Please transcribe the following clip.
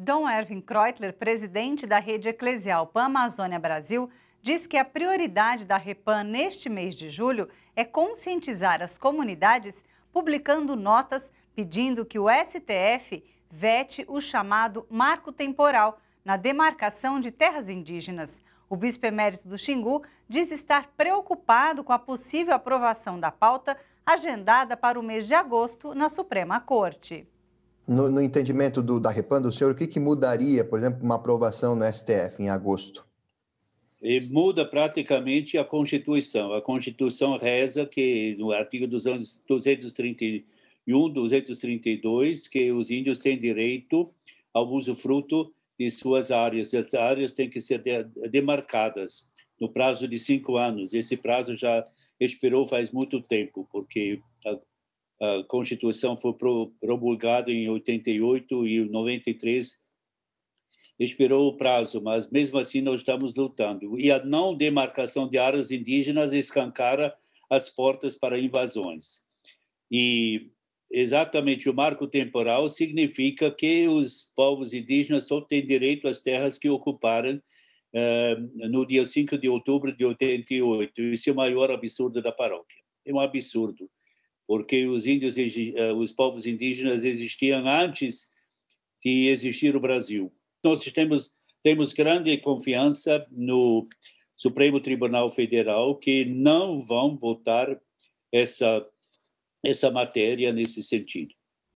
Dom Erwin Kreutler, presidente da rede eclesial Pan Amazônia Brasil, diz que a prioridade da Repan neste mês de julho é conscientizar as comunidades publicando notas pedindo que o STF vete o chamado marco temporal na demarcação de terras indígenas. O bispo emérito do Xingu diz estar preocupado com a possível aprovação da pauta agendada para o mês de agosto na Suprema Corte no, no entendimento do, da Repan, do senhor, o que, que mudaria, por exemplo, uma aprovação no STF em agosto? E muda praticamente a Constituição. A Constituição reza que, no artigo 231, 232, que os índios têm direito ao usufruto de suas áreas. As áreas têm que ser demarcadas no prazo de cinco anos. Esse prazo já expirou faz muito tempo, porque a Constituição foi promulgada em 88 e 93 expirou o prazo, mas mesmo assim nós estamos lutando. E a não demarcação de áreas indígenas escancara as portas para invasões. E exatamente o marco temporal significa que os povos indígenas só têm direito às terras que ocuparam eh, no dia 5 de outubro de 88. Isso é o maior absurdo da paróquia. É um absurdo porque os índios, eh, os povos indígenas existiam antes de existir o Brasil. Nós temos, temos grande confiança no Supremo Tribunal Federal que não vão votar essa, essa matéria nesse sentido.